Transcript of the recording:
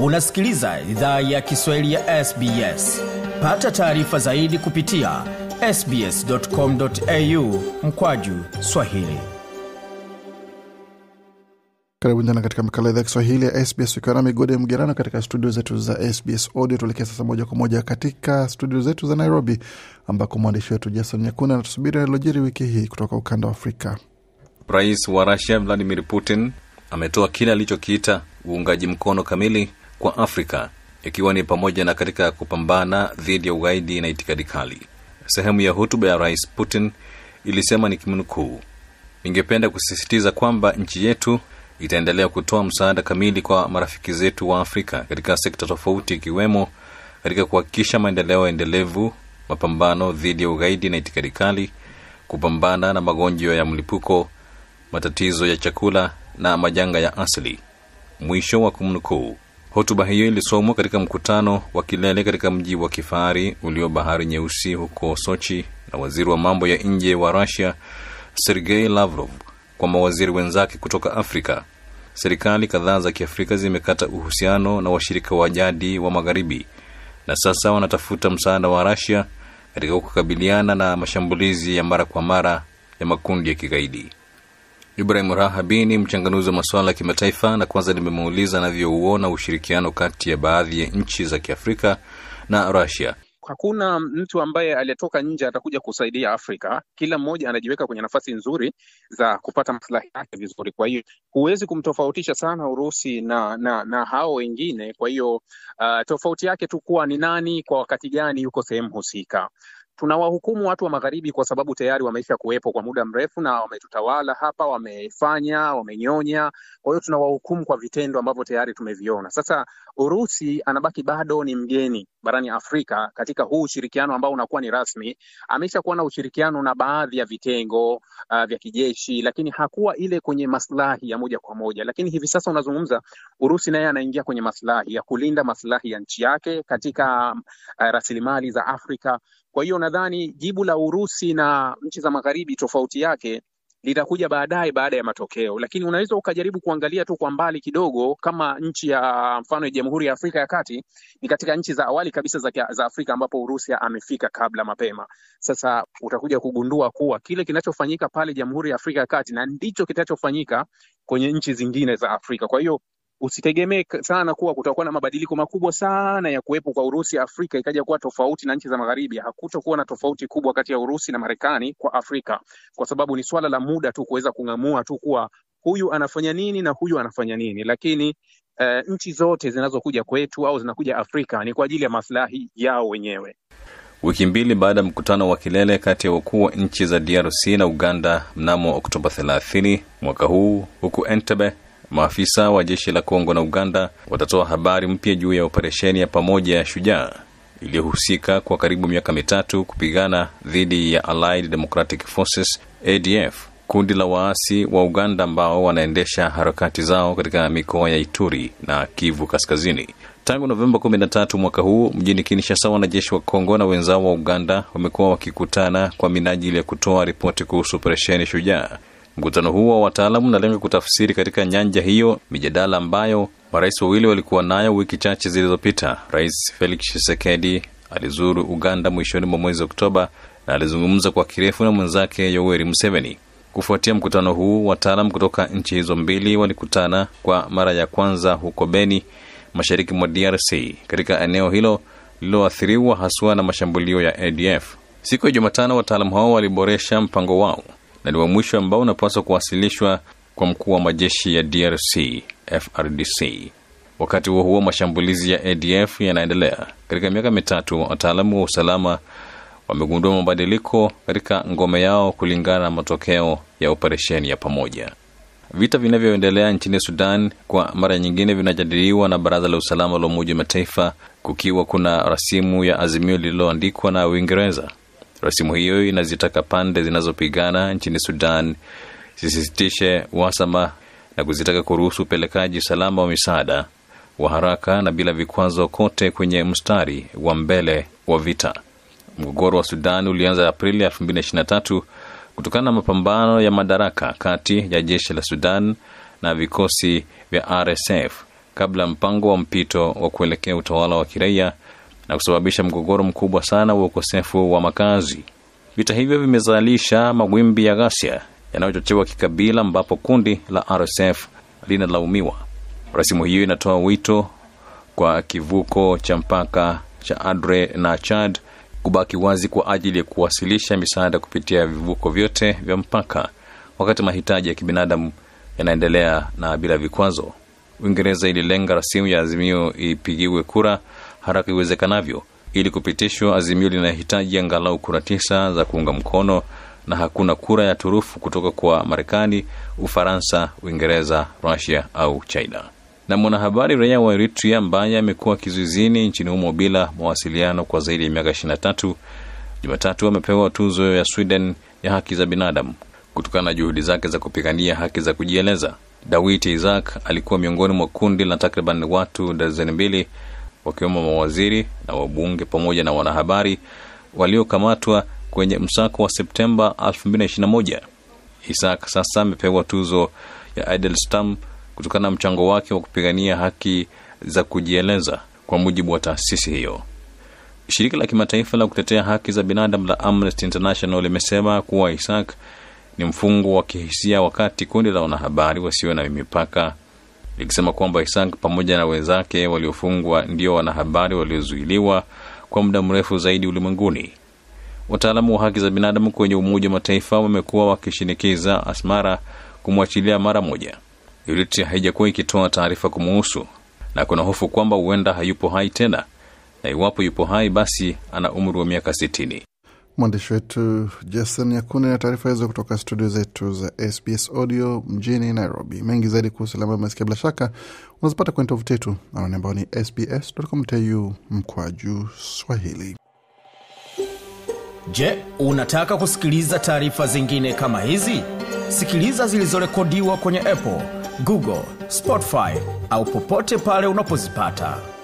unasikiliza idhaa ya kiswahili ya sbs pata taarifa zaidi kupitia sbscomau mkwaju swahili karibu tena katika makala idhaa ya kiswahili ya sbs ukiwa na migode mgerano katika studio zetu za sbs audio tuelekea sasa moja kwa moja katika studio zetu za nairobi ambako mwandishi wetu jason nyakuna anatusubiri alilojiri wiki hii kutoka ukanda wa afrika rais wa rusia vladimir putin ametoa kile alichokiita uungaji mkono kamili kwa Afrika, ikiwa ni pamoja na katika kupambana dhidi ya ugaidi na itikadi kali. Sehemu ya hutuba ya Rais Putin ilisema ni kimnukuu, ningependa kusisitiza kwamba nchi yetu itaendelea kutoa msaada kamili kwa marafiki zetu wa Afrika katika sekta tofauti, ikiwemo katika kuhakikisha maendeleo endelevu, mapambano dhidi ya ugaidi na itikadi kali, kupambana na magonjwa ya mlipuko, matatizo ya chakula na majanga ya asili. Mwisho wa kumnukuu. Hotuba hiyo ilisomwa katika mkutano wa kilele katika mji wa kifahari ulio bahari nyeusi huko Sochi na waziri wa mambo ya nje wa Russia Sergei Lavrov kwa mawaziri wenzake kutoka Afrika. Serikali kadhaa za Kiafrika zimekata uhusiano na washirika wa jadi wa Magharibi na sasa wanatafuta msaada wa Russia katika kukabiliana na mashambulizi ya mara kwa mara ya makundi ya kigaidi. Ibrahim Rahabi ni mchanganuzi wa masuala ya kimataifa, na kwanza nimemuuliza anavyouona ushirikiano kati ya baadhi ya nchi za kiafrika na Russia. Hakuna mtu ambaye aliyetoka nje atakuja kusaidia Afrika. Kila mmoja anajiweka kwenye nafasi nzuri za kupata maslahi yake vizuri. Kwa hiyo huwezi kumtofautisha sana Urusi na, na, na hao wengine. Kwa hiyo uh, tofauti yake tu kuwa ni nani kwa wakati gani yuko sehemu husika tunawahukumu watu wa magharibi kwa sababu tayari wameisha kuwepo kwa muda mrefu na wametutawala hapa, wamefanya, wamenyonya. Kwa hiyo tunawahukumu kwa vitendo ambavyo tayari tumeviona. Sasa Urusi anabaki bado ni mgeni barani Afrika katika huu ushirikiano ambao unakuwa ni rasmi. Ameshakuwa na ushirikiano na baadhi ya vitengo uh, vya kijeshi, lakini hakuwa ile kwenye maslahi ya moja kwa moja. Lakini hivi sasa unazungumza, Urusi naye anaingia kwenye maslahi ya kulinda maslahi ya nchi yake katika uh, rasilimali za Afrika. Kwa hiyo nadhani jibu la Urusi na nchi za Magharibi, tofauti yake litakuja baadaye baada ya matokeo, lakini unaweza ukajaribu kuangalia tu kwa mbali kidogo, kama nchi ya mfano ya Jamhuri ya Afrika ya Kati ni katika nchi za awali kabisa za, za Afrika ambapo Urusi amefika kabla mapema. Sasa utakuja kugundua kuwa kile kinachofanyika pale Jamhuri ya Afrika ya Kati na ndicho kitachofanyika kwenye nchi zingine za Afrika. Kwa hiyo usitegemee sana kuwa kutakuwa na mabadiliko makubwa sana ya kuwepo kwa Urusi Afrika ikaja kuwa tofauti na nchi za magharibi. Hakutakuwa na tofauti kubwa kati ya Urusi na Marekani kwa Afrika, kwa sababu ni swala la muda tu kuweza kung'amua tu kuwa huyu anafanya nini na huyu anafanya nini. Lakini eh, nchi zote zinazokuja kwetu au zinakuja Afrika ni kwa ajili ya maslahi yao wenyewe. Wiki mbili baada ya mkutano wa kilele kati ya wakuu wa nchi za DRC na Uganda mnamo Oktoba 30 mwaka huu huku Entebbe Maafisa wa jeshi la Kongo na Uganda watatoa habari mpya juu ya operesheni ya pamoja ya Shujaa iliyohusika kwa karibu miaka mitatu kupigana dhidi ya Allied Democratic Forces ADF, kundi la waasi wa Uganda ambao wanaendesha harakati zao katika mikoa ya Ituri na Kivu Kaskazini. Tangu Novemba 13 mwaka huu mjini kinishasa wanajeshi wa Kongo na wenzao wa Uganda wamekuwa wakikutana kwa minajili ya kutoa ripoti kuhusu operesheni Shujaa Mkutano huo wa wataalamu unalenga kutafsiri katika nyanja hiyo mijadala ambayo marais wawili walikuwa nayo wiki chache zilizopita. Rais Felix Tshisekedi alizuru Uganda mwishoni mwa mwezi Oktoba na alizungumza kwa kirefu na mwenzake Yoweri Museveni. Kufuatia mkutano huu, wataalam kutoka nchi hizo mbili walikutana kwa mara ya kwanza huko Beni, mashariki mwa DRC, katika eneo hilo lililoathiriwa haswa na mashambulio ya ADF. Siku ya Jumatano, wataalam hao waliboresha mpango wao na ni wa mwisho ambao unapaswa kuwasilishwa kwa mkuu wa majeshi ya DRC FRDC. Wakati huo huo, mashambulizi ya ADF yanaendelea. Katika miaka mitatu, wataalamu wa usalama wamegundua mabadiliko katika ngome yao kulingana na matokeo ya operesheni ya pamoja. Vita vinavyoendelea nchini Sudan kwa mara nyingine vinajadiliwa na Baraza la Usalama la Umoja wa Mataifa, kukiwa kuna rasimu ya azimio lililoandikwa na Uingereza Rasimu hiyo inazitaka pande zinazopigana nchini Sudan zisisitishe uhasama na kuzitaka kuruhusu upelekaji salama wa misaada wa haraka na bila vikwazo kote kwenye mstari wa mbele wa vita. Mgogoro wa Sudan ulianza Aprili 2023 kutokana na mapambano ya madaraka kati ya jeshi la Sudan na vikosi vya RSF kabla mpango wa mpito wa kuelekea utawala wa kiraia na kusababisha mgogoro mkubwa sana wa ukosefu wa makazi. Vita hivyo vimezalisha mawimbi ya ghasia yanayochochewa kikabila, ambapo kundi la RSF linalaumiwa. Rasimu hiyo inatoa wito kwa kivuko cha mpaka cha Adre na Chad kubaki wazi kwa ajili ya kuwasilisha misaada kupitia vivuko vyote vya mpaka, wakati mahitaji ya kibinadamu yanaendelea na bila vikwazo. Uingereza ililenga rasimu ya azimio ipigiwe kura haraka iwezekanavyo. Ili kupitishwa, azimio linahitaji angalau kura tisa za kuunga mkono, na hakuna kura ya turufu kutoka kwa Marekani, Ufaransa, Uingereza, Rusia au China. Na mwanahabari raia wa eritria ambaye amekuwa kizuizini nchini humo bila mawasiliano kwa zaidi ya miaka 23 Jumatatu amepewa tuzo ya Sweden ya haki za binadamu kutokana na juhudi zake za kupigania haki za kujieleza. Dawit Isaak alikuwa miongoni mwa kundi la takriban watu dazeni mbili wakiwemo mawaziri na wabunge pamoja na wanahabari waliokamatwa kwenye msako wa Septemba 2021. Isaac sasa amepewa tuzo ya Adelstam kutokana na mchango wake wa kupigania haki za kujieleza, kwa mujibu wa taasisi hiyo. Shirika la kimataifa la kutetea haki za binadamu la Amnesty International limesema kuwa Isaac ni mfungo wa kihisia, wakati kundi la wanahabari wasio na mipaka likisema kwamba Isaac pamoja na wenzake waliofungwa ndio wanahabari waliozuiliwa kwa muda mrefu zaidi ulimwenguni. Wataalamu wa haki za binadamu kwenye Umoja wa Mataifa wamekuwa wakishinikiza Asmara kumwachilia mara moja. Unity haijakuwa ikitoa taarifa kumuhusu na kuna hofu kwamba huenda hayupo hai tena, na iwapo yupo hai, basi ana umri wa miaka sitini. Mwandishi wetu Jason yakuni na taarifa hizo kutoka studio zetu za SBS Audio mjini Nairobi. Mengi zaidi kuhusu lambayo masikia, bila shaka unazipata kwenye tovuti yetu anwani ambao ni sbs.com.au juu swahili. Je, unataka kusikiliza taarifa zingine kama hizi? Sikiliza zilizorekodiwa kwenye Apple, Google, Spotify au popote pale unapozipata.